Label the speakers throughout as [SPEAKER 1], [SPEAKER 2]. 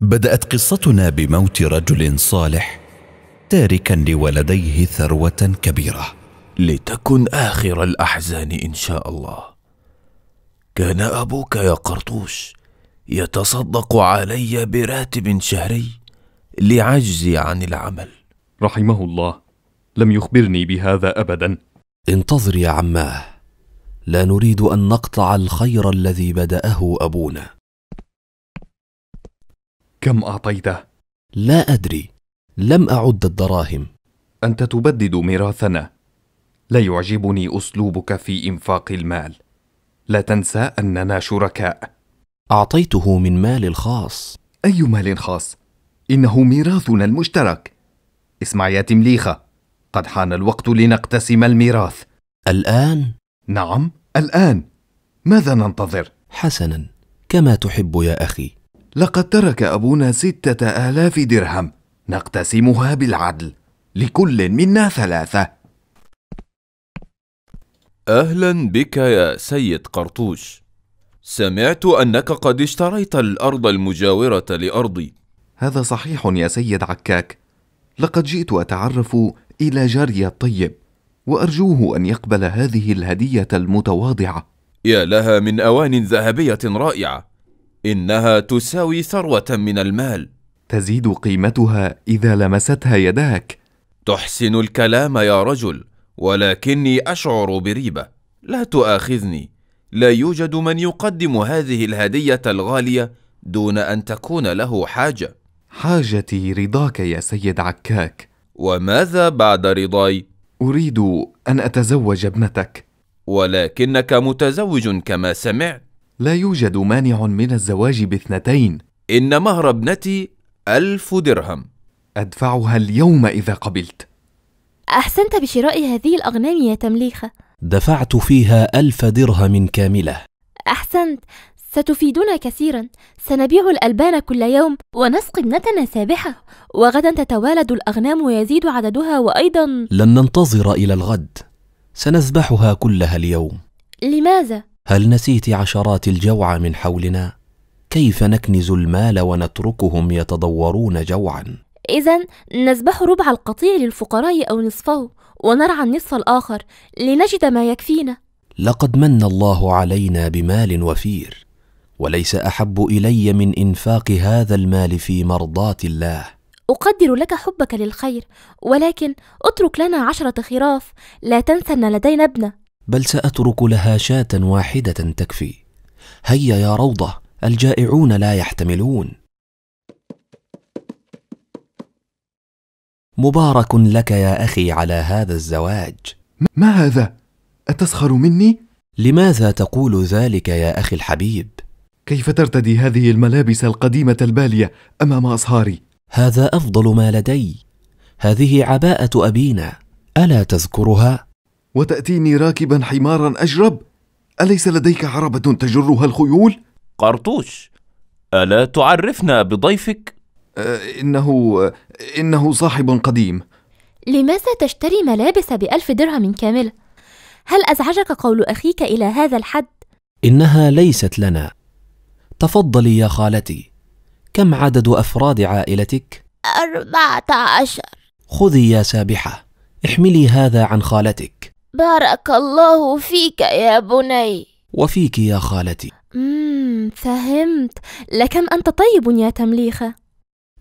[SPEAKER 1] بدات قصتنا بموت رجل صالح تاركا لولديه
[SPEAKER 2] ثروه كبيره لتكن اخر الاحزان ان شاء الله كان ابوك يا قرطوش يتصدق علي براتب شهري لعجزي عن العمل رحمه الله
[SPEAKER 3] لم يخبرني بهذا ابدا انتظر يا عماه لا نريد ان نقطع الخير الذي بداه ابونا كم أعطيته؟ لا أدري لم أعد الدراهم أنت
[SPEAKER 2] تبدد ميراثنا لا يعجبني أسلوبك في إنفاق المال لا تنسى أننا شركاء
[SPEAKER 3] أعطيته من مال الخاص
[SPEAKER 2] أي مال خاص؟ إنه ميراثنا المشترك اسمع يا تمليخة قد حان الوقت لنقتسم الميراث الآن؟ نعم الآن ماذا ننتظر؟ حسنا كما تحب يا أخي لقد ترك أبونا ستة آلاف درهم نقتسمها بالعدل لكل منا ثلاثة أهلا بك يا سيد قرطوش سمعت أنك قد اشتريت الأرض المجاورة لأرضي هذا صحيح يا سيد عكاك لقد جئت أتعرف إلى جاري الطيب وأرجوه أن يقبل هذه الهدية المتواضعة يا لها من أوان ذهبية رائعة انها تساوي ثروه من المال تزيد قيمتها اذا لمستها يداك تحسن الكلام يا رجل ولكني اشعر بريبه لا تؤاخذني لا يوجد من يقدم هذه الهديه الغاليه دون ان تكون له حاجه حاجتي رضاك يا سيد عكاك وماذا بعد رضاي اريد ان اتزوج ابنتك ولكنك متزوج كما سمعت لا يوجد مانع من الزواج باثنتين إن مهر ابنتي ألف درهم أدفعها اليوم إذا قبلت
[SPEAKER 4] أحسنت بشراء هذه الأغنام يا تمليخة
[SPEAKER 3] دفعت فيها ألف درهم كاملة
[SPEAKER 4] أحسنت ستفيدنا كثيرا سنبيع الألبان كل يوم ونسقي ابنتنا سابحة وغدا تتوالد الأغنام ويزيد عددها وأيضا
[SPEAKER 3] لن ننتظر إلى الغد سنذبحها كلها اليوم لماذا؟ هل نسيت عشرات الجوع من حولنا كيف نكنز المال ونتركهم يتضورون جوعا
[SPEAKER 4] اذا نذبح ربع القطيع للفقراء او نصفه ونرعى النصف الاخر لنجد ما يكفينا
[SPEAKER 3] لقد من الله علينا بمال وفير وليس احب الي من انفاق هذا المال في مرضاه الله
[SPEAKER 4] اقدر لك حبك للخير ولكن اترك لنا عشره خراف لا تنسى ان لدينا ابنه
[SPEAKER 3] بل سأترك لها شاة واحدة تكفي هيا يا روضة الجائعون لا يحتملون مبارك لك يا أخي على هذا الزواج ما هذا؟ أتسخر مني؟ لماذا
[SPEAKER 2] تقول ذلك يا أخي الحبيب؟ كيف ترتدي هذه الملابس القديمة البالية
[SPEAKER 3] أمام أصهاري؟ هذا أفضل ما لدي هذه عباءة أبينا ألا تذكرها؟
[SPEAKER 2] وتأتيني راكبا حمارا أجرب أليس لديك عربة تجرها الخيول؟ قرطوش ألا تعرفنا بضيفك؟ أه، إنه إنه صاحب قديم
[SPEAKER 4] لماذا تشتري ملابس بألف درهم كاملة؟ هل أزعجك قول أخيك إلى هذا الحد؟
[SPEAKER 3] إنها ليست لنا تفضلي يا خالتي كم عدد أفراد عائلتك؟ أربعة عشر خذي يا سابحة احملي هذا عن خالتك
[SPEAKER 4] بارك الله فيك يا بني
[SPEAKER 3] وفيك يا خالتي
[SPEAKER 4] مم فهمت لكم انت طيب يا تمليخه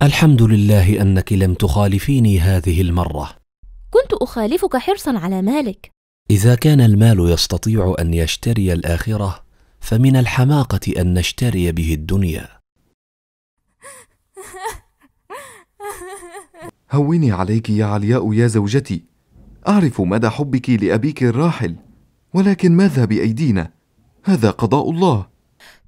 [SPEAKER 3] الحمد لله انك لم تخالفيني هذه المره
[SPEAKER 4] كنت اخالفك حرصا على مالك
[SPEAKER 3] اذا كان المال يستطيع ان يشتري الاخره فمن الحماقه ان نشتري به الدنيا هوني عليك يا علياء يا زوجتي
[SPEAKER 2] اعرف مدى حبك لابيك الراحل ولكن ماذا بايدينا هذا قضاء الله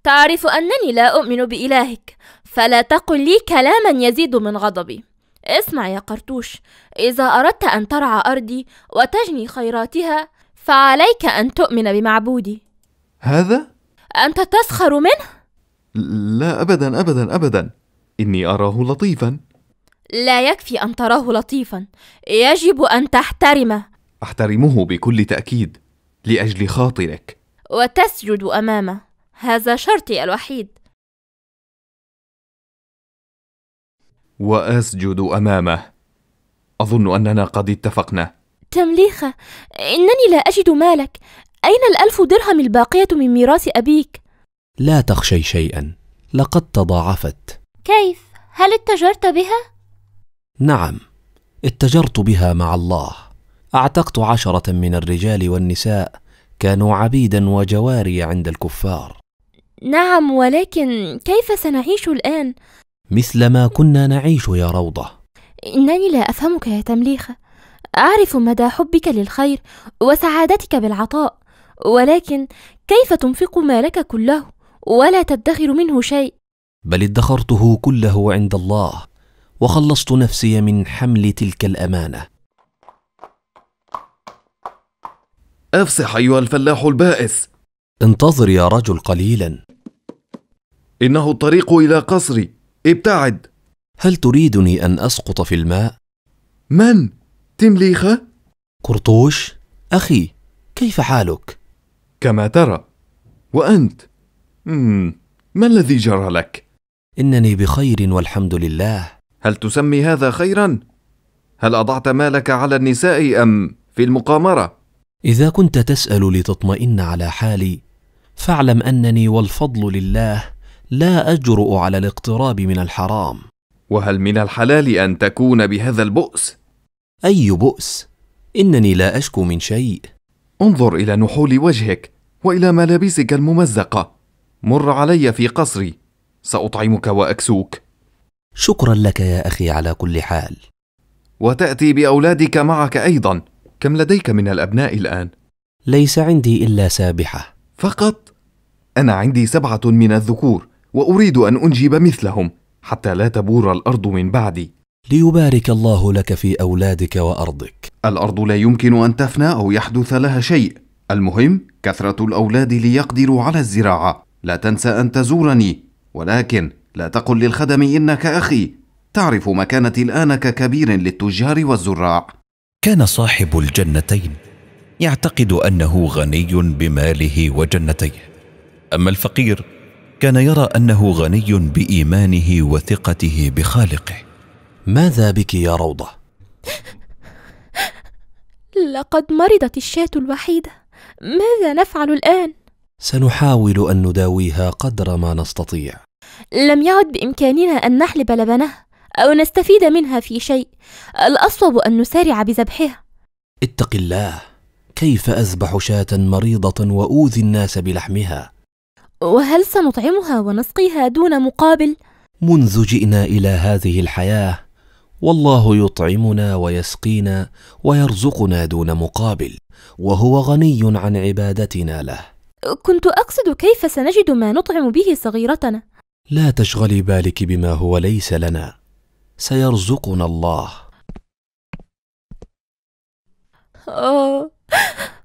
[SPEAKER 4] تعرف انني لا اؤمن بالهك فلا تقل لي كلاما يزيد من غضبي اسمع يا قرطوش اذا اردت ان ترعى ارضي وتجني خيراتها فعليك ان تؤمن بمعبودي هذا انت تسخر منه
[SPEAKER 2] لا ابدا ابدا ابدا اني اراه لطيفا
[SPEAKER 4] لا يكفي أن تراه لطيفا يجب أن تحترمه
[SPEAKER 2] أحترمه بكل تأكيد لأجل خاطرك
[SPEAKER 4] وتسجد أمامه هذا شرطي الوحيد
[SPEAKER 2] وأسجد أمامه أظن أننا قد اتفقنا
[SPEAKER 4] تمليخة إنني لا أجد مالك أين الألف درهم الباقية من ميراث أبيك؟
[SPEAKER 3] لا تخشي شيئا لقد تضاعفت
[SPEAKER 4] كيف؟ هل اتجرت بها؟
[SPEAKER 3] نعم اتجرت بها مع الله اعتقت عشره من الرجال والنساء كانوا عبيدا وجواري عند الكفار
[SPEAKER 4] نعم ولكن كيف سنعيش الان
[SPEAKER 3] مثل ما كنا نعيش يا روضه
[SPEAKER 4] انني لا افهمك يا تمليخه اعرف مدى حبك للخير وسعادتك بالعطاء ولكن كيف تنفق مالك كله ولا تدخر منه شيء
[SPEAKER 3] بل ادخرته كله عند الله وخلصت نفسي من حمل تلك الامانه
[SPEAKER 2] افصح ايها الفلاح البائس انتظر يا رجل قليلا انه الطريق الى قصري ابتعد هل تريدني ان اسقط في الماء من تمليخه قرطوش اخي كيف حالك كما ترى وانت مم. ما الذي جرى لك انني بخير
[SPEAKER 3] والحمد لله
[SPEAKER 2] هل تسمي هذا خيرا هل اضعت مالك على النساء ام في المقامره
[SPEAKER 3] اذا كنت تسال لتطمئن على حالي فاعلم انني والفضل لله لا اجرؤ على الاقتراب من
[SPEAKER 2] الحرام وهل من الحلال ان تكون بهذا البؤس اي بؤس انني لا اشكو من شيء انظر الى نحول وجهك والى ملابسك الممزقه مر علي في قصري ساطعمك واكسوك شكرا لك يا اخي على كل حال وتاتي باولادك معك ايضا كم لديك من الابناء الان ليس عندي الا سابحه فقط انا عندي سبعه من الذكور واريد ان انجب مثلهم حتى لا تبور الارض من بعدي ليبارك الله لك في اولادك وارضك الارض لا يمكن ان تفنى او يحدث لها شيء المهم كثره الاولاد ليقدروا على الزراعه لا تنسى ان تزورني ولكن لا تقل للخدم انك اخي تعرف مكانتي الان ككبير للتجار والزراع كان
[SPEAKER 1] صاحب الجنتين يعتقد انه غني بماله وجنتيه اما الفقير كان يرى انه غني بايمانه وثقته
[SPEAKER 3] بخالقه ماذا بك يا روضه
[SPEAKER 4] لقد مرضت الشاه الوحيده ماذا نفعل الان
[SPEAKER 3] سنحاول ان نداويها قدر ما نستطيع
[SPEAKER 4] لم يعد بإمكاننا أن نحلب لبنها أو نستفيد منها في شيء الأصوب أن نسارع بذبحها
[SPEAKER 3] اتق الله كيف أذبح شاة مريضة وأوذي الناس بلحمها
[SPEAKER 4] وهل سنطعمها ونسقيها دون مقابل؟
[SPEAKER 3] منذ جئنا إلى هذه الحياة والله يطعمنا ويسقينا ويرزقنا دون مقابل وهو غني عن عبادتنا له
[SPEAKER 4] كنت أقصد كيف سنجد ما نطعم به صغيرتنا
[SPEAKER 3] لا تشغلي بالك بما هو ليس لنا سيرزقنا الله
[SPEAKER 4] آه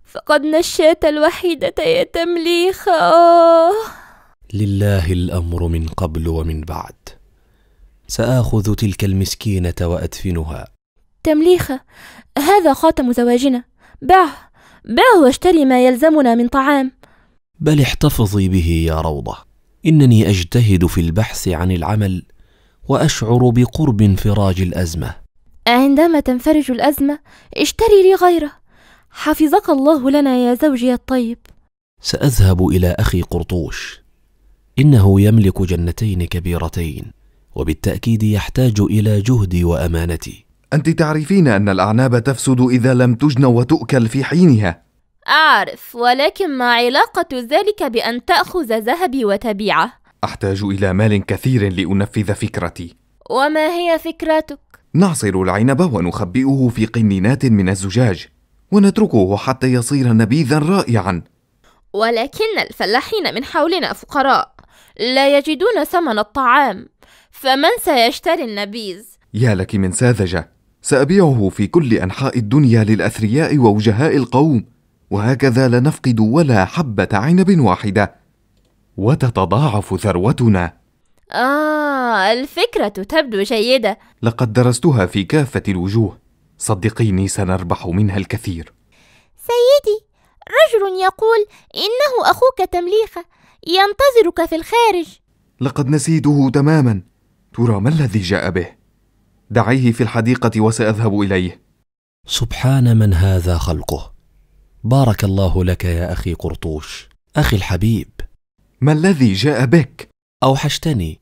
[SPEAKER 4] فقدنا الشاة الوحيدة يا تمليخ آه
[SPEAKER 3] لله الأمر من قبل ومن بعد سآخذ تلك المسكينة وأدفنها
[SPEAKER 4] تمليخة هذا خاتم زواجنا بعه بعه واشتري ما يلزمنا من طعام
[SPEAKER 3] بل احتفظي به يا روضة انني اجتهد في البحث عن العمل واشعر بقرب انفراج الازمه
[SPEAKER 4] عندما تنفرج الازمه اشتري لي غيره حفظك الله لنا يا زوجي الطيب
[SPEAKER 3] ساذهب الى اخي قرطوش انه يملك جنتين كبيرتين وبالتاكيد يحتاج الى جهدي وامانتي انت تعرفين ان الاعناب تفسد اذا
[SPEAKER 2] لم تجن وتؤكل في حينها
[SPEAKER 4] أعرف ولكن ما علاقة ذلك بأن تأخذ ذهبي وتبيعه؟
[SPEAKER 2] أحتاج إلى مال كثير لأنفذ فكرتي
[SPEAKER 4] وما هي فكرتك؟
[SPEAKER 2] نعصر العنب ونخبئه في قنينات من الزجاج ونتركه حتى يصير نبيذا رائعا
[SPEAKER 4] ولكن الفلاحين من حولنا فقراء لا يجدون ثمن الطعام فمن سيشتري النبيذ؟
[SPEAKER 2] يا لك من ساذجة سأبيعه في كل أنحاء الدنيا للأثرياء ووجهاء القوم وهكذا لا نفقد ولا حبه عنب واحده وتتضاعف ثروتنا
[SPEAKER 4] اه الفكره تبدو جيده
[SPEAKER 2] لقد درستها في كافه الوجوه صدقيني سنربح منها الكثير
[SPEAKER 4] سيدي رجل يقول انه اخوك تمليخه ينتظرك في الخارج
[SPEAKER 2] لقد نسيته تماما ترى ما الذي جاء به دعيه في الحديقه وساذهب اليه سبحان
[SPEAKER 3] من هذا خلقه بارك الله لك يا أخي قرطوش أخي الحبيب ما الذي جاء بك؟ أوحشتني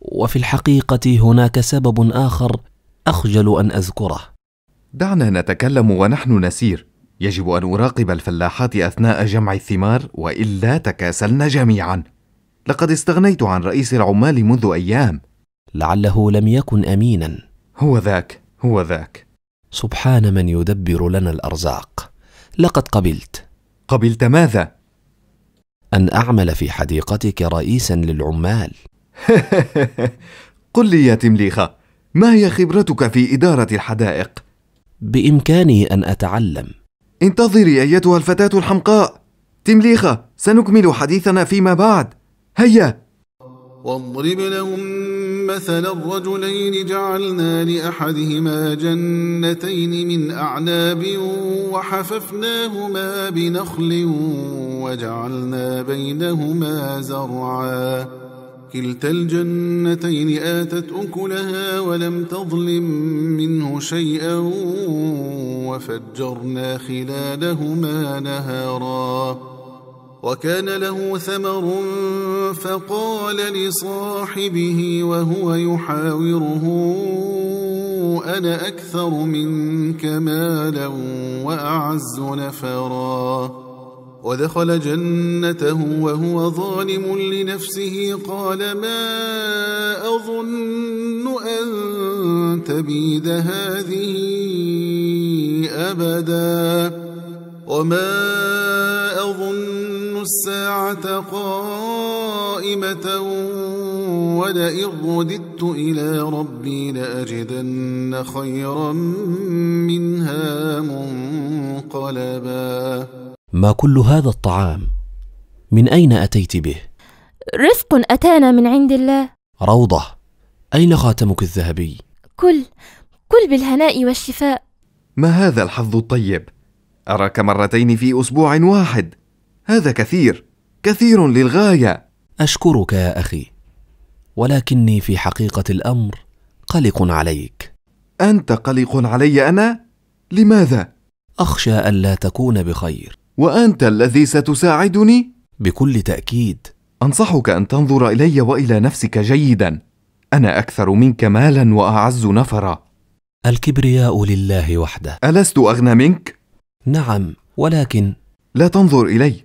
[SPEAKER 3] وفي الحقيقة هناك سبب آخر أخجل أن أذكره دعنا نتكلم
[SPEAKER 2] ونحن نسير يجب أن أراقب الفلاحات أثناء جمع الثمار وإلا تكاسلنا جميعا لقد استغنيت عن رئيس العمال منذ أيام لعله
[SPEAKER 3] لم يكن أمينا هو ذاك هو ذاك سبحان من يدبر لنا الأرزاق لقد قبلت قبلت ماذا ان اعمل في حديقتك رئيسا للعمال قل لي يا تمليخه ما هي خبرتك في اداره الحدائق بامكاني ان
[SPEAKER 2] اتعلم انتظري ايتها الفتاه الحمقاء تمليخه سنكمل حديثنا فيما بعد هيا
[SPEAKER 5] واضرب لهم مثل الرجلين جعلنا لأحدهما جنتين من أعناب وحففناهما بنخل وجعلنا بينهما زرعا كلتا الجنتين آتت أكلها ولم تظلم منه شيئا وفجرنا خلالهما نهاراً وكان له ثمر فقال لصاحبه وهو يحاوره انا اكثر منك مالا واعز نفرا ودخل جنته وهو ظالم لنفسه قال ما اظن ان تبيد هذه ابدا وما اظن الساعة قائمة ولئن رددت إلى ربي لأجدن خيرا
[SPEAKER 3] منها منقلبا ما كل هذا الطعام من أين أتيت به؟
[SPEAKER 4] رفق أتانا من عند الله
[SPEAKER 3] روضة أين خاتمك الذهبي؟
[SPEAKER 4] كل كل بالهناء والشفاء
[SPEAKER 3] ما هذا الحظ
[SPEAKER 2] الطيب أراك مرتين في أسبوع واحد هذا كثير كثير للغايه
[SPEAKER 3] اشكرك يا اخي ولكني في حقيقه الامر
[SPEAKER 2] قلق عليك انت قلق علي انا لماذا اخشى الا تكون بخير وانت الذي ستساعدني بكل تاكيد انصحك ان تنظر الي والى نفسك جيدا انا اكثر منك مالا واعز نفرا
[SPEAKER 3] الكبرياء لله وحده
[SPEAKER 2] الست اغنى منك نعم ولكن لا تنظر الي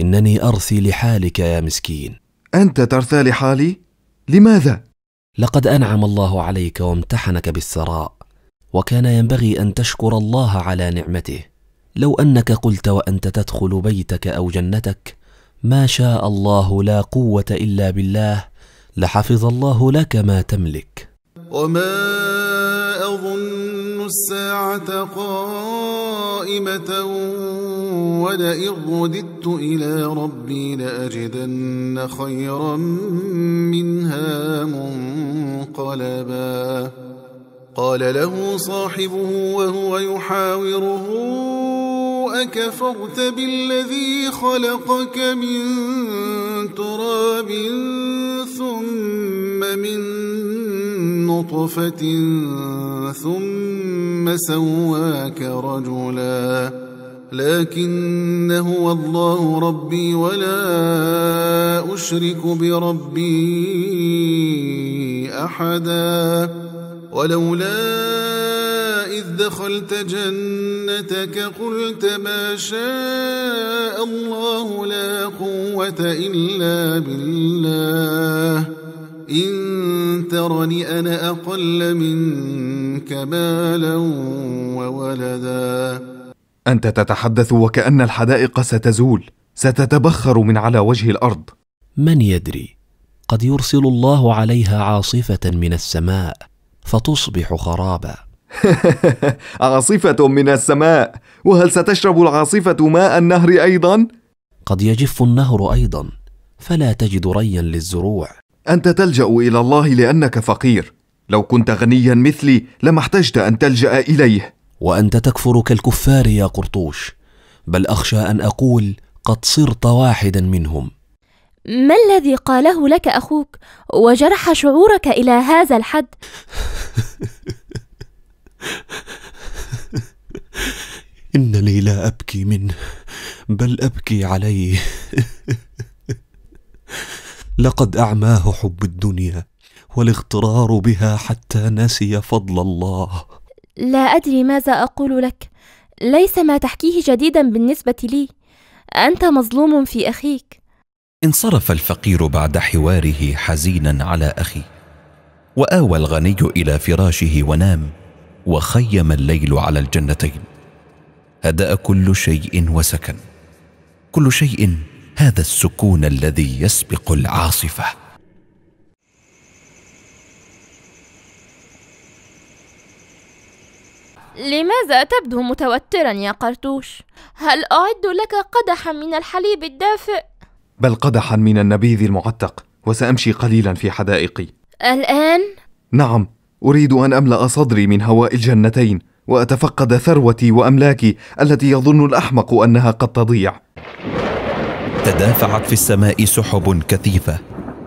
[SPEAKER 3] انني ارثي لحالك يا مسكين انت ترثى لحالي لماذا لقد انعم الله عليك وامتحنك بالثراء وكان ينبغي ان تشكر الله على نعمته لو انك قلت وانت تدخل بيتك او جنتك ما شاء الله لا قوه الا بالله لحفظ الله لك ما تملك
[SPEAKER 5] وما الساعة قائمة ولئن رددت إلى ربي لأجدن خيرا منها منقلبا قال له صاحبه وهو يحاوره أكفرت بالذي خلقك من تراب ثم من نطفة ثم سواك رجلا لكن هو الله ربي ولا أشرك بربي أحدا ولولا إذ دخلت جنتك قلت ما شاء الله لا قوة إلا بالله إن ترني أنا أقل منك مالا
[SPEAKER 2] وولدا أنت تتحدث
[SPEAKER 3] وكأن الحدائق ستزول ستتبخر من على وجه الأرض من يدري قد يرسل الله عليها عاصفة من السماء فتصبح خرابا
[SPEAKER 2] عاصفة من السماء وهل ستشرب العاصفة ماء النهر أيضا؟
[SPEAKER 3] قد يجف النهر أيضا فلا تجد ريا
[SPEAKER 2] للزروع انت تلجا الى الله لانك فقير لو كنت غنيا مثلي
[SPEAKER 3] لما احتجت ان تلجا اليه وانت تكفر كالكفار يا قرطوش بل اخشى ان اقول قد صرت واحدا منهم
[SPEAKER 4] ما الذي قاله لك اخوك وجرح شعورك الى هذا الحد
[SPEAKER 3] انني لا ابكي منه بل ابكي عليه لقد أعماه حب الدنيا والاغترار بها حتى نسي فضل الله
[SPEAKER 4] لا أدري ماذا أقول لك ليس ما تحكيه جديدا بالنسبة لي أنت مظلوم في أخيك
[SPEAKER 1] انصرف الفقير بعد حواره حزينا على اخي وآوى الغني إلى فراشه ونام وخيم الليل على الجنتين هدأ كل شيء وسكن كل شيء هذا السكون الذي يسبق العاصفه
[SPEAKER 4] لماذا تبدو متوترا يا قرطوش هل اعد لك قدحا من الحليب الدافئ
[SPEAKER 2] بل قدحا من النبيذ المعتق وسامشي قليلا في حدائقي الان نعم اريد ان املا صدري من هواء الجنتين واتفقد ثروتي واملاكي التي يظن الاحمق انها قد تضيع تدافعت في
[SPEAKER 1] السماء سحب كثيفه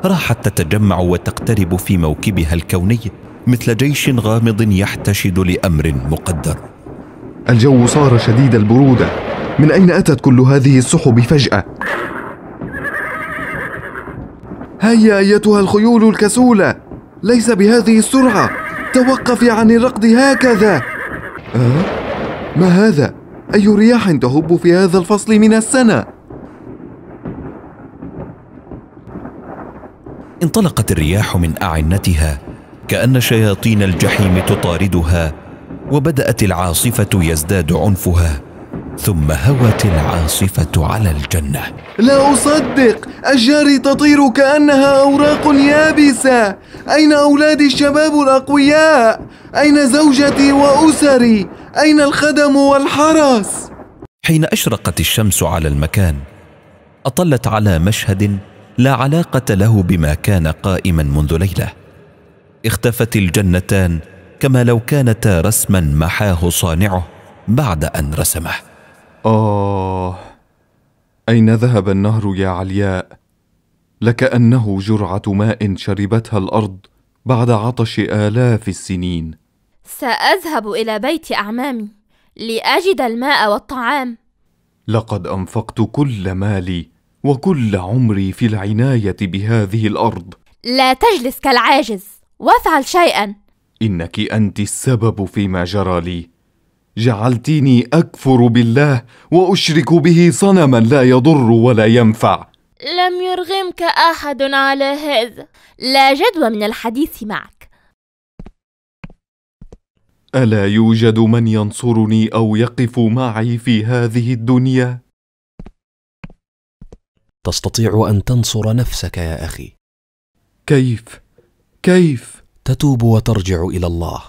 [SPEAKER 1] راحت تتجمع وتقترب في موكبها الكوني مثل جيش غامض
[SPEAKER 2] يحتشد لامر مقدر الجو صار شديد البروده من اين اتت كل هذه السحب فجاه هيا ايتها الخيول الكسوله ليس بهذه السرعه توقفي عن الركض هكذا أه؟ ما هذا اي رياح تهب في هذا الفصل من السنه
[SPEAKER 1] انطلقت الرياح من اعنتها كان شياطين الجحيم تطاردها وبدات العاصفه يزداد عنفها ثم هوت العاصفه على الجنه
[SPEAKER 2] لا اصدق اشجاري تطير كانها اوراق يابسه اين اولادي الشباب الاقوياء اين زوجتي واسري اين الخدم والحرس
[SPEAKER 1] حين اشرقت الشمس على المكان اطلت على مشهد لا علاقه له بما كان قائما منذ ليله اختفت الجنتان كما لو كانتا رسما محاه صانعه بعد ان رسمه
[SPEAKER 2] آه أين ذهب النهر يا علياء لكأنه جرعة ماء شربتها الأرض بعد عطش آلاف السنين
[SPEAKER 4] سأذهب إلى بيت أعمامي لأجد الماء والطعام
[SPEAKER 2] لقد أنفقت كل مالي وكل عمري في العناية بهذه الأرض
[SPEAKER 4] لا تجلس كالعاجز وافعل شيئا
[SPEAKER 2] إنك أنت السبب فيما جرى لي جعلتني أكفر بالله وأشرك به صنما لا يضر ولا ينفع
[SPEAKER 4] لم يرغمك أحد على هذا لا جدوى من الحديث معك
[SPEAKER 2] ألا يوجد من ينصرني أو يقف معي في هذه الدنيا؟
[SPEAKER 3] تستطيع ان تنصر نفسك يا اخي كيف كيف تتوب وترجع الى الله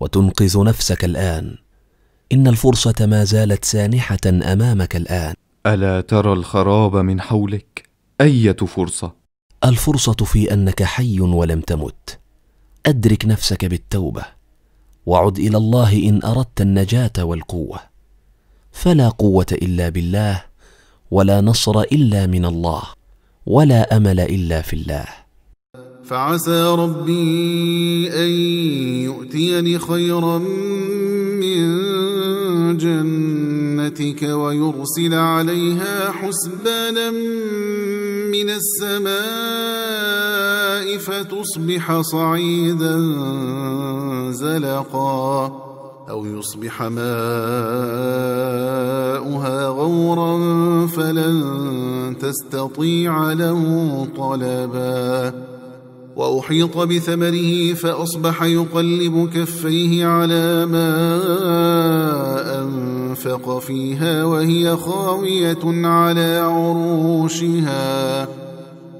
[SPEAKER 3] وتنقذ نفسك الان ان الفرصه ما زالت سانحه امامك الان
[SPEAKER 2] الا ترى الخراب من حولك ايه فرصه
[SPEAKER 3] الفرصه في انك حي ولم تمت ادرك نفسك بالتوبه وعد الى الله ان اردت النجاه والقوه فلا قوه الا بالله ولا نصر الا من الله ولا امل الا في
[SPEAKER 5] الله فعسى ربي ان يؤتيني خيرا من جنتك ويرسل عليها حسبانا من السماء فتصبح صعيدا زلقا أو يصبح ماؤها غورا فلن تستطيع له طلبا وأحيط بثمره فأصبح يقلب كفيه على ما أنفق فيها وهي خاوية على عروشها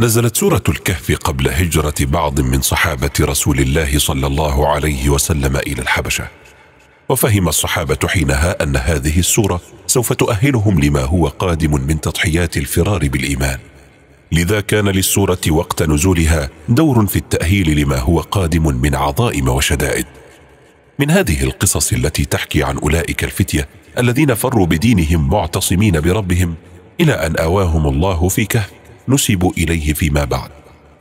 [SPEAKER 6] نزلت سورة الكهف قبل هجرة بعض من صحابة رسول الله صلى الله عليه وسلم إلى الحبشة وفهم الصحابة حينها أن هذه السورة سوف تؤهلهم لما هو قادم من تضحيات الفرار بالإيمان لذا كان للسورة وقت نزولها دور في التأهيل لما هو قادم من عظائم وشدائد من هذه القصص التي تحكي عن أولئك الفتية الذين فروا بدينهم معتصمين بربهم إلى أن آواهم الله في كهف نسبوا اليه فيما بعد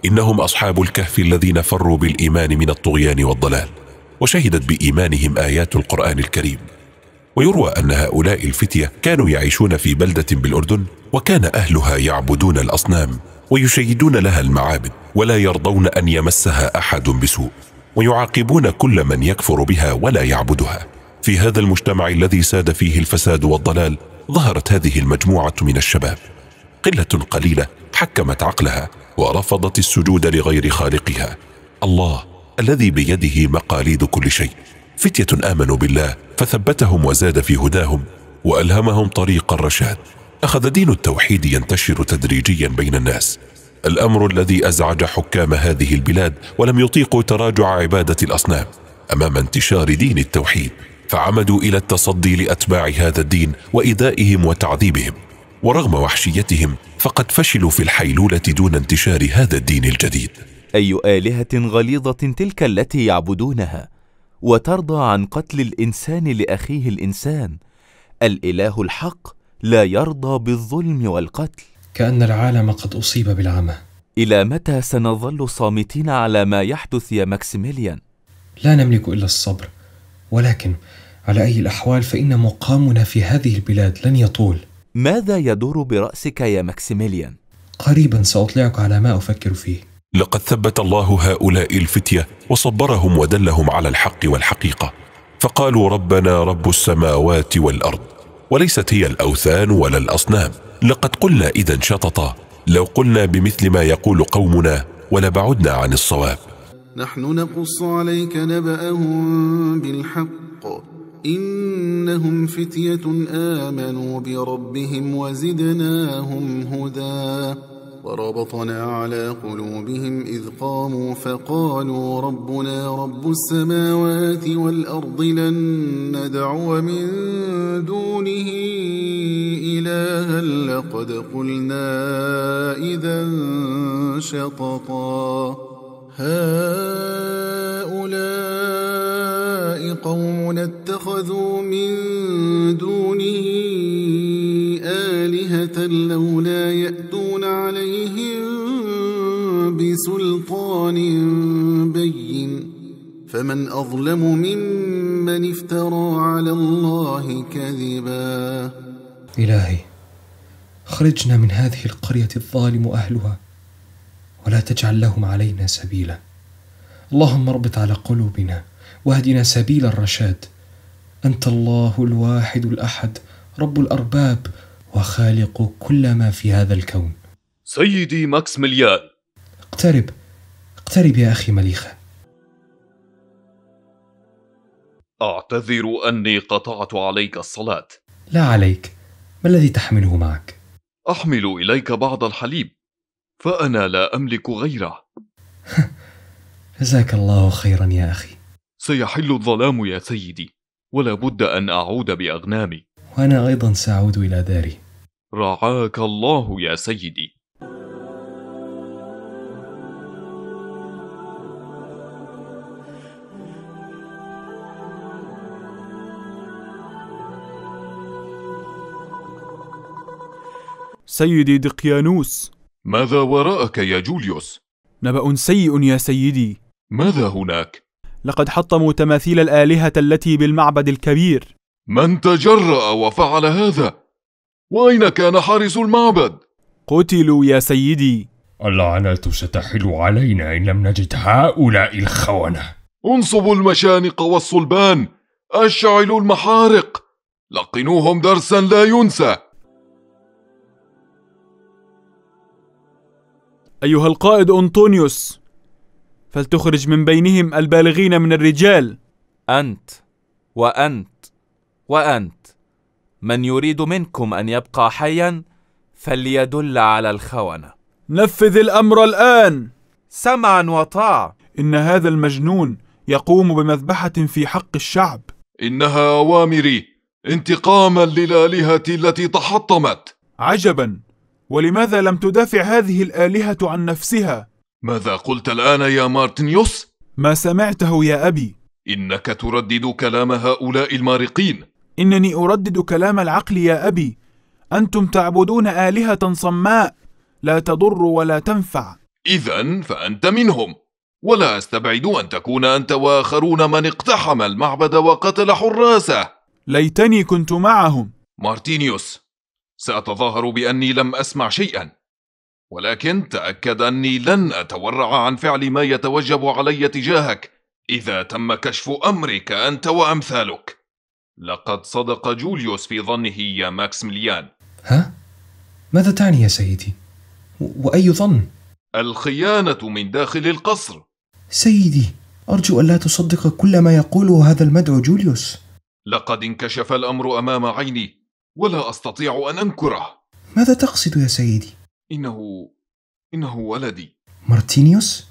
[SPEAKER 6] انهم اصحاب الكهف الذين فروا بالايمان من الطغيان والضلال وشهدت بايمانهم ايات القران الكريم ويروى ان هؤلاء الفتيه كانوا يعيشون في بلده بالاردن وكان اهلها يعبدون الاصنام ويشيدون لها المعابد ولا يرضون ان يمسها احد بسوء ويعاقبون كل من يكفر بها ولا يعبدها في هذا المجتمع الذي ساد فيه الفساد والضلال ظهرت هذه المجموعه من الشباب قله قليله حكمت عقلها ورفضت السجود لغير خالقها الله الذي بيده مقاليد كل شيء فتيه امنوا بالله فثبتهم وزاد في هداهم والهمهم طريق الرشاد اخذ دين التوحيد ينتشر تدريجيا بين الناس الامر الذي ازعج حكام هذه البلاد ولم يطيقوا تراجع عباده الاصنام امام انتشار دين التوحيد فعمدوا الى التصدي لاتباع هذا الدين وايذائهم وتعذيبهم ورغم وحشيتهم فقد فشلوا في الحيلولة دون انتشار هذا الدين الجديد أي آلهة غليظة تلك التي يعبدونها وترضى عن قتل
[SPEAKER 2] الإنسان لأخيه الإنسان الإله الحق لا يرضى بالظلم والقتل كأن العالم قد أصيب بالعمى إلى متى سنظل صامتين على ما يحدث يا ماكسيميليان؟
[SPEAKER 7] لا نملك إلا الصبر ولكن على أي الأحوال فإن مقامنا في هذه البلاد لن يطول
[SPEAKER 2] ماذا يدور برأسك يا ماكسيميليان؟ قريبا سأطلعك على ما أفكر فيه
[SPEAKER 6] لقد ثبت الله هؤلاء الفتية وصبرهم ودلهم على الحق والحقيقة فقالوا ربنا رب السماوات والأرض وليست هي الأوثان ولا الأصنام لقد قلنا إذا شططا لو قلنا بمثل ما يقول قومنا ولبعدنا عن الصواب
[SPEAKER 5] نحن نقص عليك نبأهم بالحق إنهم فتية آمنوا بربهم وزدناهم هدى وربطنا على قلوبهم إذ قاموا فقالوا ربنا رب السماوات والأرض لن ندعو من دونه إلها لقد قلنا إذا شططا اتخذوا من دونه آلهة لولا يأتون عليهم بسلطان بين فمن أظلم ممن افترى على الله كذبا
[SPEAKER 7] إلهي خرجنا من هذه القرية الظالم أهلها ولا تجعل لهم علينا سبيلا اللهم اربط على قلوبنا واهدنا سبيل الرشاد انت الله الواحد الاحد رب الارباب وخالق كل ما في هذا الكون
[SPEAKER 2] سيدي ماكس مليان
[SPEAKER 7] اقترب اقترب يا اخي مليخه
[SPEAKER 2] اعتذر اني قطعت عليك الصلاه
[SPEAKER 7] لا عليك ما الذي تحمله معك
[SPEAKER 2] احمل اليك بعض الحليب فانا لا املك غيره
[SPEAKER 7] جزاك الله خيرا يا اخي
[SPEAKER 2] سيحل الظلام يا سيدي ولا بد أن أعود بأغنامي
[SPEAKER 7] وأنا أيضا سأعود إلى داري
[SPEAKER 2] رعاك الله يا سيدي
[SPEAKER 8] سيدي دقيانوس ماذا وراءك يا جوليوس؟ نبأ سيء يا سيدي ماذا هناك؟ لقد حطموا تماثيل الآلهة التي بالمعبد الكبير من تجرأ وفعل هذا؟ وأين كان
[SPEAKER 2] حارس المعبد؟ قتلوا يا سيدي اللعنة ستحل علينا إن لم نجد هؤلاء الخونة انصبوا المشانق والصلبان أشعلوا المحارق لقنوهم درسا لا ينسى
[SPEAKER 8] أيها القائد أنطونيوس فلتخرج من بينهم البالغين من الرجال انت
[SPEAKER 2] وانت وانت من يريد منكم ان يبقى حيا فليدل على الخونه
[SPEAKER 8] نفذ الامر الان سمعا وطاعه ان هذا المجنون يقوم بمذبحه في حق الشعب انها اوامري انتقاما للالهه التي تحطمت عجبا ولماذا لم تدافع هذه الالهه عن نفسها
[SPEAKER 2] ماذا قلت الآن يا مارتنيوس؟ ما سمعته يا أبي إنك تردد كلام
[SPEAKER 8] هؤلاء المارقين إنني أردد كلام العقل يا أبي أنتم تعبدون آلهة صماء لا تضر ولا تنفع
[SPEAKER 2] إذا فأنت منهم ولا أستبعد أن تكون أنت وآخرون من اقتحم المعبد وقتل حراسه ليتني كنت معهم مارتينيوس سأتظاهر بأني لم أسمع شيئا ولكن تأكد أني لن أتورع عن فعل ما يتوجب علي تجاهك إذا تم كشف أمرك أنت وأمثالك لقد صدق جوليوس في ظنه يا ماكسميليان
[SPEAKER 7] ها؟ ماذا تعني يا سيدي؟ وأي ظن؟
[SPEAKER 2] الخيانة من داخل القصر
[SPEAKER 7] سيدي أرجو ألا تصدق كل ما يقوله هذا المدعو جوليوس
[SPEAKER 2] لقد انكشف الأمر أمام عيني ولا أستطيع أن أنكره
[SPEAKER 7] ماذا تقصد يا سيدي؟
[SPEAKER 2] إنه إنه ولدي
[SPEAKER 7] مارتينيوس؟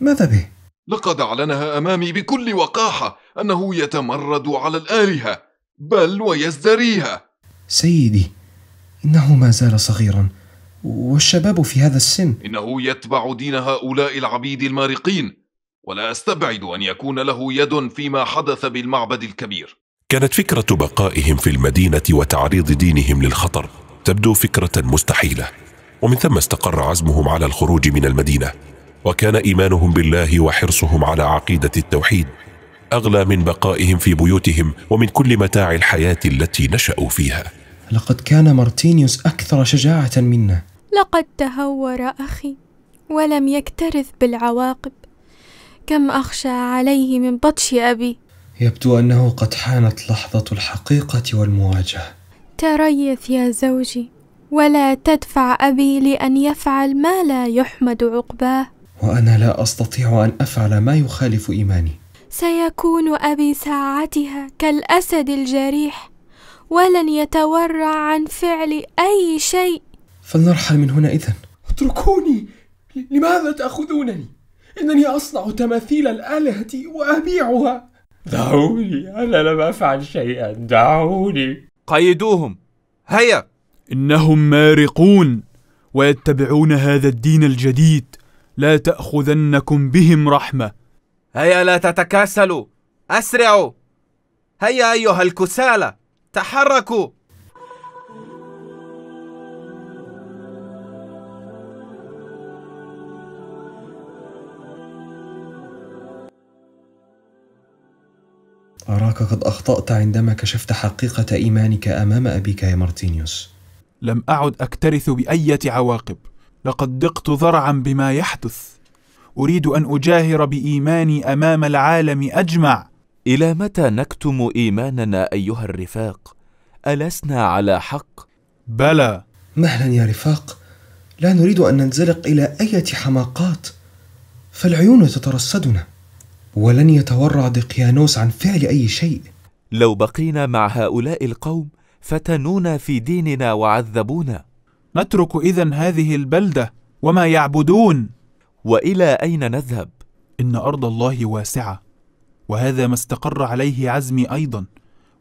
[SPEAKER 7] ماذا به؟
[SPEAKER 2] لقد أعلنها أمامي بكل وقاحة أنه يتمرد على الآلهة بل ويزدريها
[SPEAKER 7] سيدي إنه ما زال صغيرا والشباب في هذا السن
[SPEAKER 2] إنه يتبع دين هؤلاء العبيد المارقين ولا أستبعد أن يكون له يد فيما حدث بالمعبد
[SPEAKER 6] الكبير كانت فكرة بقائهم في المدينة وتعريض دينهم للخطر تبدو فكرة مستحيلة ومن ثم استقر عزمهم على الخروج من المدينه وكان ايمانهم بالله وحرصهم على عقيده التوحيد اغلى من بقائهم في بيوتهم ومن كل متاع الحياه التي نشأوا فيها.
[SPEAKER 7] لقد كان مارتينيوس اكثر شجاعه منا.
[SPEAKER 4] لقد تهور اخي ولم يكترث بالعواقب. كم اخشى عليه من بطش ابي.
[SPEAKER 7] يبدو انه قد حانت لحظه الحقيقه والمواجهه.
[SPEAKER 4] تريث يا زوجي ولا تدفع أبي لأن يفعل ما لا يحمد عقباه
[SPEAKER 7] وأنا لا أستطيع أن أفعل ما يخالف إيماني
[SPEAKER 4] سيكون أبي ساعتها كالأسد الجريح ولن يتورع عن فعل أي شيء
[SPEAKER 7] فلنرحل من هنا إذا
[SPEAKER 4] اتركوني لماذا تأخذونني؟
[SPEAKER 7] إنني أصنع تماثيل الآلهة وأبيعها
[SPEAKER 8] دعوني أنا لم أفعل شيئا دعوني قيدوهم هيا انهم مارقون ويتبعون هذا الدين الجديد لا تاخذنكم بهم رحمه هيا لا تتكاسلوا اسرعوا
[SPEAKER 2] هيا ايها الكسالى تحركوا
[SPEAKER 7] أراك قد أخطأت عندما كشفت حقيقة إيمانك أمام أبيك يا مارتينيوس
[SPEAKER 8] لم أعد أكترث بأية عواقب لقد دقت ذرعا بما يحدث أريد أن أجاهر بإيماني أمام العالم أجمع إلى متى نكتم إيماننا أيها الرفاق؟ ألسنا على حق؟ بلى
[SPEAKER 7] مهلا يا رفاق لا نريد أن ننزلق إلى أية حماقات فالعيون تترصدنا ولن يتورع دقيانوس عن فعل أي شيء
[SPEAKER 2] لو بقينا مع هؤلاء القوم فتنونا في ديننا وعذبونا
[SPEAKER 8] نترك اذا هذه البلده وما يعبدون والى اين نذهب ان ارض الله واسعه وهذا ما استقر عليه عزمي ايضا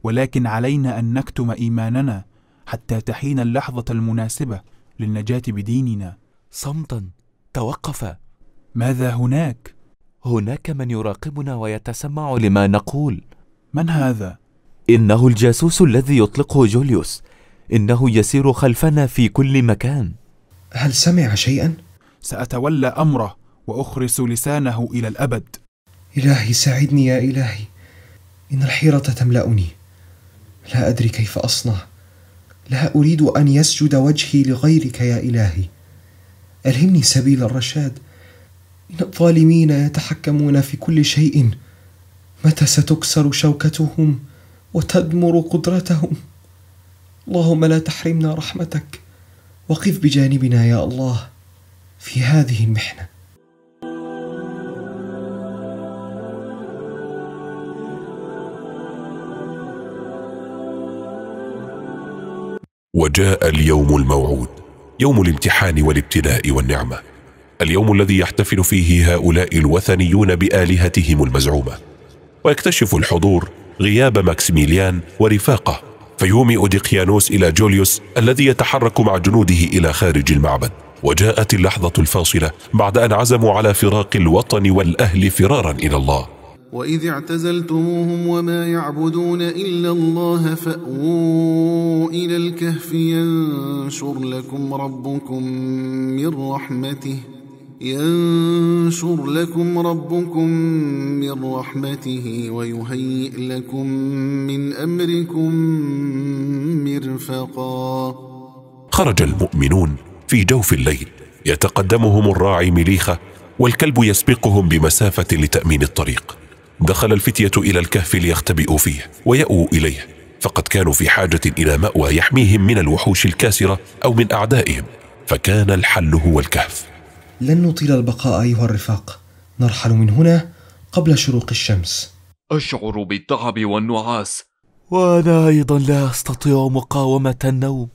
[SPEAKER 8] ولكن علينا ان نكتم ايماننا حتى تحين اللحظه المناسبه للنجاه بديننا صمتا توقف ماذا هناك هناك من يراقبنا ويتسمع لما نقول من هذا
[SPEAKER 2] إنه الجاسوس الذي يطلقه جوليوس إنه يسير خلفنا في كل مكان
[SPEAKER 7] هل سمع شيئا؟
[SPEAKER 8] سأتولى أمره وأخرس لسانه إلى الأبد
[SPEAKER 7] إلهي ساعدني يا إلهي إن الحيرة تملأني لا أدري كيف أصنع لا أريد أن يسجد وجهي لغيرك يا إلهي ألهمني سبيل الرشاد إن الظالمين يتحكمون في كل شيء متى ستكسر شوكتهم؟ وتدمر قدرتهم اللهم لا تحرمنا رحمتك وقف بجانبنا يا الله في هذه المحنه
[SPEAKER 6] وجاء اليوم الموعود يوم الامتحان والابتلاء والنعمه اليوم الذي يحتفل فيه هؤلاء الوثنيون بالهتهم المزعومه ويكتشف الحضور غياب ماكسيميليان ورفاقه فيومئ اوديقيانوس إلى جوليوس الذي يتحرك مع جنوده إلى خارج المعبد وجاءت اللحظة الفاصلة بعد أن عزموا على فراق الوطن والأهل فرارا إلى الله
[SPEAKER 5] وإذ اعتزلتموهم وما يعبدون إلا الله فأووا إلى الكهف ينشر لكم ربكم من رحمته ينشر لكم ربكم من رحمته ويهيئ لكم من امركم مرفقا. خرج
[SPEAKER 6] المؤمنون في جوف الليل يتقدمهم الراعي مليخه والكلب يسبقهم بمسافه لتامين الطريق. دخل الفتيه الى الكهف ليختبئوا فيه وياووا اليه فقد كانوا في حاجه الى ماوى يحميهم من الوحوش الكاسره او من اعدائهم فكان الحل هو الكهف.
[SPEAKER 7] لن نطيل البقاء أيها الرفاق نرحل من هنا قبل شروق الشمس
[SPEAKER 2] أشعر بالتعب والنعاس وأنا أيضا لا أستطيع مقاومة النوم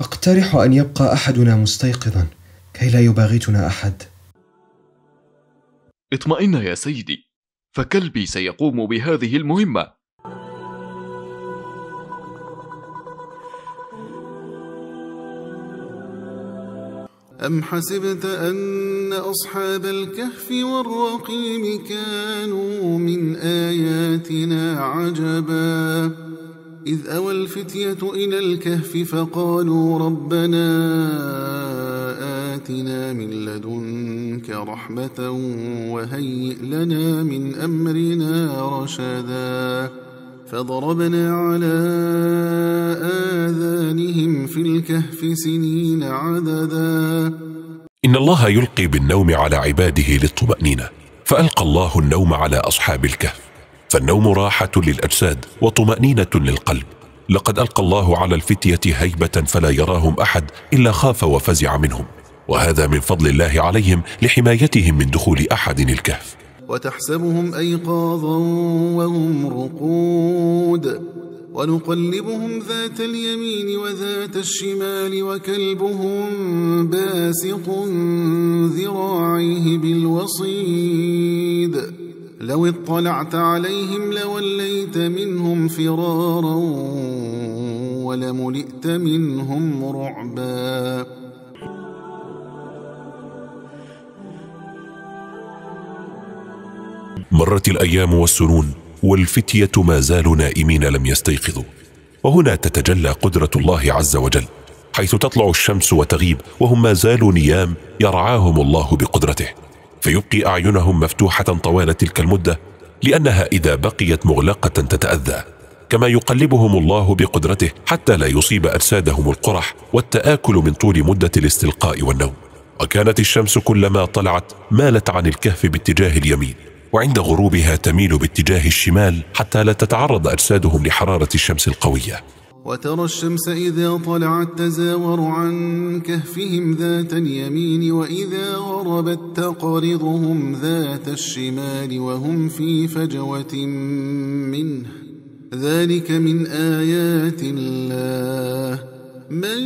[SPEAKER 7] أقترح أن يبقى أحدنا مستيقظا كي لا يباغتنا أحد
[SPEAKER 2] اطمئن يا سيدي فكلبي سيقوم بهذه المهمة
[SPEAKER 5] أم حسبت أن أصحاب الكهف والرقيم كانوا من آياتنا عجبا إذ أوى الفتية إلى الكهف فقالوا ربنا آتنا من لدنك رحمة وهيئ لنا من أمرنا رشداً فضربنا على آذانهم في الكهف سنين عددا
[SPEAKER 6] إن الله يلقي بالنوم على عباده للطمأنينة فألقى الله النوم على أصحاب الكهف فالنوم راحة للأجساد وطمأنينة للقلب لقد ألقى الله على الفتية هيبة فلا يراهم أحد إلا خاف وفزع منهم وهذا من فضل الله عليهم لحمايتهم من دخول أحد
[SPEAKER 5] الكهف وتحسبهم أيقاظا وهم رقود ونقلبهم ذات اليمين وذات الشمال وكلبهم باسق ذراعيه بالوصيد لو اطلعت عليهم لوليت منهم فرارا ولملئت منهم رعبا
[SPEAKER 6] مرت الأيام والسنون والفتية ما زالوا نائمين لم يستيقظوا وهنا تتجلى قدرة الله عز وجل حيث تطلع الشمس وتغيب وهم ما زالوا نيام يرعاهم الله بقدرته فيبقي أعينهم مفتوحة طوال تلك المدة لأنها إذا بقيت مغلقة تتأذى كما يقلبهم الله بقدرته حتى لا يصيب أجسادهم القرح والتآكل من طول مدة الاستلقاء والنوم وكانت الشمس كلما طلعت مالت عن الكهف باتجاه اليمين وعند غروبها تميل باتجاه الشمال حتى لا تتعرض أجسادهم لحرارة الشمس القوية
[SPEAKER 5] وترى الشمس إذا طلعت تزاور عن كهفهم ذات اليمين وإذا غربت تقرضهم ذات الشمال وهم في فجوة منه ذلك من آيات الله من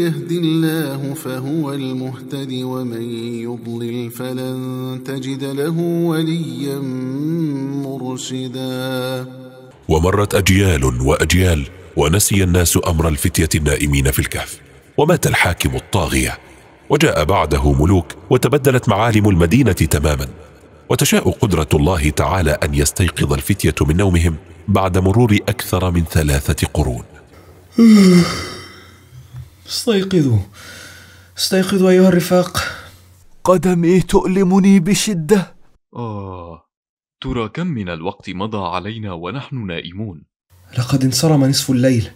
[SPEAKER 5] يهد الله فهو المهتد ومن يضلل فلن تجد له وليا مرشدا
[SPEAKER 6] ومرت أجيال وأجيال ونسي الناس أمر الفتية النائمين في الكهف ومات الحاكم الطاغية وجاء بعده ملوك وتبدلت معالم المدينة تماما وتشاء قدرة الله تعالى أن يستيقظ الفتية من نومهم بعد مرور أكثر من ثلاثة قرون
[SPEAKER 7] استيقظوا استيقظوا أيها الرفاق قدمي تؤلمني بشدة
[SPEAKER 2] آه ترى كم من الوقت مضى علينا ونحن نائمون
[SPEAKER 7] لقد انصرم نصف الليل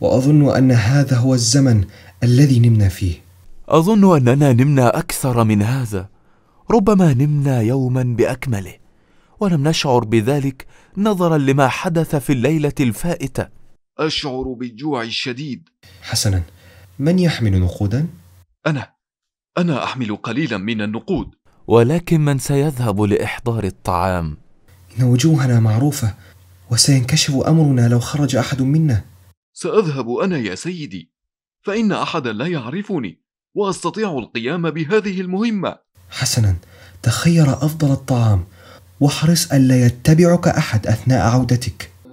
[SPEAKER 7] وأظن أن هذا هو الزمن الذي
[SPEAKER 2] نمنا فيه أظن أننا نمنا أكثر من هذا ربما نمنا يوما بأكمله ولم نشعر بذلك نظرا لما حدث في الليلة الفائتة أشعر بالجوع الشديد حسنا من يحمل نقودا؟ أنا أنا أحمل قليلا من النقود ولكن من سيذهب لإحضار الطعام؟
[SPEAKER 7] إن وجوهنا معروفة وسينكشف أمرنا لو خرج أحد منا
[SPEAKER 2] سأذهب أنا يا سيدي فإن أحدا لا يعرفني وأستطيع القيام بهذه المهمة
[SPEAKER 7] حسنا تخير أفضل الطعام واحرص ألا يتبعك أحد أثناء عودتك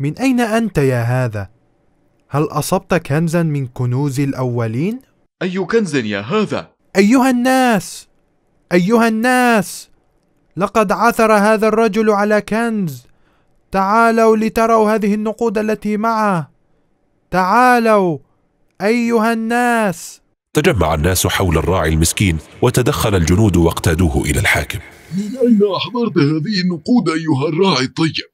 [SPEAKER 8] من أين أنت يا هذا؟ هل أصبت كنزا من كنوز الأولين؟
[SPEAKER 2] أي كنز يا هذا؟
[SPEAKER 8] أيها الناس! أيها الناس! لقد عثر هذا الرجل على كنز! تعالوا لتروا هذه النقود التي معه! تعالوا!
[SPEAKER 2] أيها الناس!
[SPEAKER 6] تجمع الناس حول الراعي المسكين وتدخل الجنود واقتادوه إلى الحاكم
[SPEAKER 2] من أين أحضرت هذه النقود أيها الراعي الطيب؟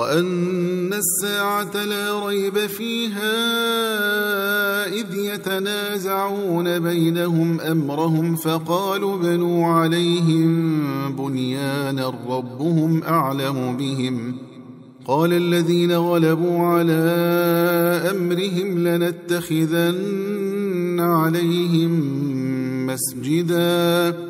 [SPEAKER 5] وأن الساعة لا ريب فيها إذ يتنازعون بينهم أمرهم فقالوا بنوا عليهم بنيانا ربهم أعلم بهم قال الذين غلبوا على أمرهم لنتخذن عليهم مسجداً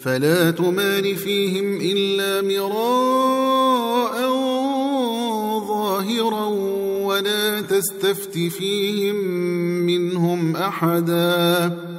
[SPEAKER 5] فلا تمار فيهم إلا مراء ظاهرا ولا تستفت فيهم منهم أحدا